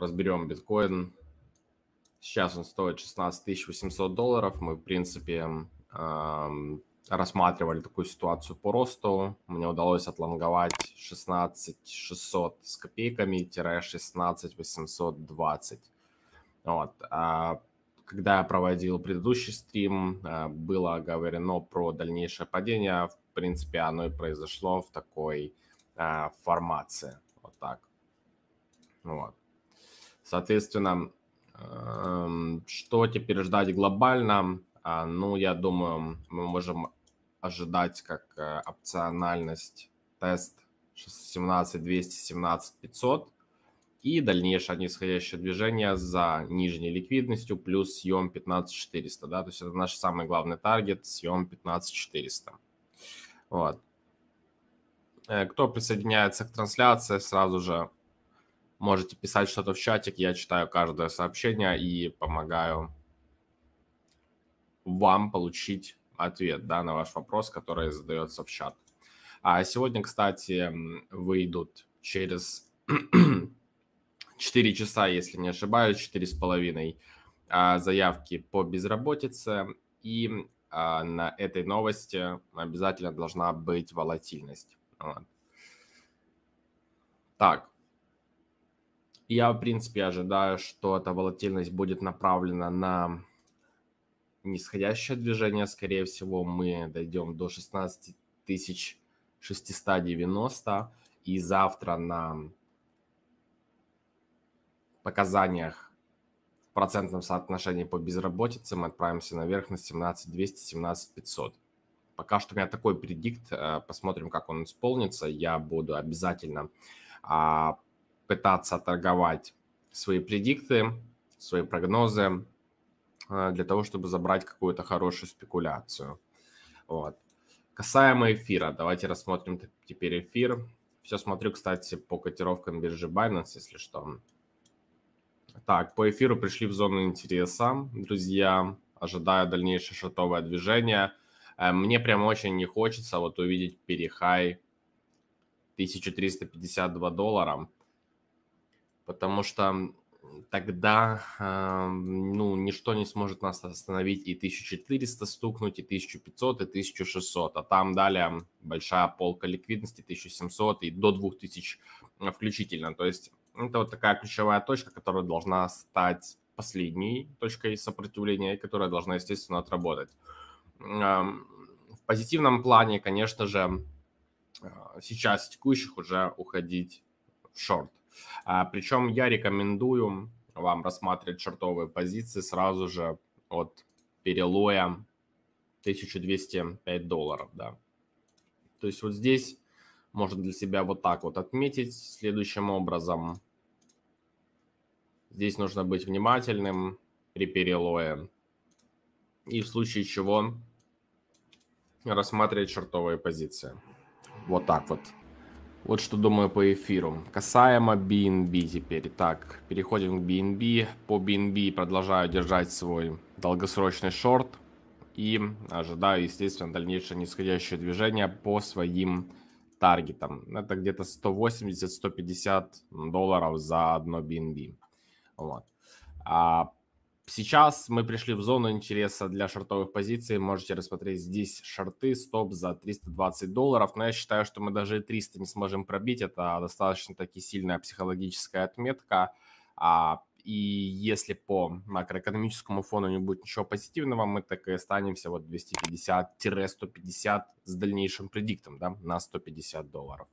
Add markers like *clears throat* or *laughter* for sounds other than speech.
разберем биткоин. Сейчас он стоит 16 800 долларов. Мы, в принципе, эм, рассматривали такую ситуацию по росту. Мне удалось отлонговать 16 600 с копейками, тире 16 820. Вот. А когда я проводил предыдущий стрим, э, было говорено про дальнейшее падение. В принципе, оно и произошло в такой э, формации. Вот так. Вот. Соответственно, эм, что теперь ждать глобально? А, ну, я думаю, мы можем ожидать как э, опциональность тест 17 217 500 и дальнейшее нисходящее движение за нижней ликвидностью плюс съем 15400, да, то есть это наш самый главный таргет, съем 15400. Вот. Э, кто присоединяется к трансляции, сразу же Можете писать что-то в чатик, я читаю каждое сообщение и помогаю вам получить ответ да, на ваш вопрос, который задается в чат. А сегодня, кстати, выйдут через 4 *clears throat* часа, если не ошибаюсь, 4,5 а, заявки по безработице. И а, на этой новости обязательно должна быть волатильность. Так, я, в принципе, ожидаю, что эта волатильность будет направлена на нисходящее движение. Скорее всего, мы дойдем до 16 690. И завтра на показаниях в процентном соотношении по безработице мы отправимся наверх на 17 200, 17 500. Пока что у меня такой предикт. Э, посмотрим, как он исполнится. Я буду обязательно а, пытаться торговать свои предикты, свои прогнозы э, для того, чтобы забрать какую-то хорошую спекуляцию. Вот. Касаемо эфира, давайте рассмотрим теперь эфир. Все смотрю, кстати, по котировкам биржи Binance, если что. Так, по эфиру пришли в зону интереса, друзья. Ожидаю дальнейшее шатовое движение. Э, мне прям очень не хочется вот увидеть перехай 1352 доллара потому что тогда ну, ничто не сможет нас остановить и 1400 стукнуть, и 1500, и 1600, а там далее большая полка ликвидности 1700 и до 2000 а, включительно. То есть это вот такая ключевая точка, которая должна стать последней точкой сопротивления, которая должна, естественно, отработать. В позитивном плане, конечно же, а, сейчас текущих уже уходить в шорт а, причем я рекомендую вам рассматривать чертовые позиции сразу же от перелоя 1205 долларов, да. То есть вот здесь можно для себя вот так вот отметить следующим образом. Здесь нужно быть внимательным при перелое. И в случае чего рассматривать чертовые позиции. Вот так вот. Вот что думаю по эфиру. Касаемо BNB теперь. Так, переходим к BNB. По BNB продолжаю держать свой долгосрочный шорт. И ожидаю, естественно, дальнейшее нисходящее движение по своим таргетам. Это где-то 180-150 долларов за одно BNB. Вот. А Сейчас мы пришли в зону интереса для шортовых позиций. Можете рассмотреть здесь шорты, стоп за 320 долларов. Но я считаю, что мы даже 300 не сможем пробить. Это достаточно таки сильная психологическая отметка. А, и если по макроэкономическому фону не будет ничего позитивного, мы так и останемся вот 250-150 с дальнейшим предиктом да, на 150 долларов.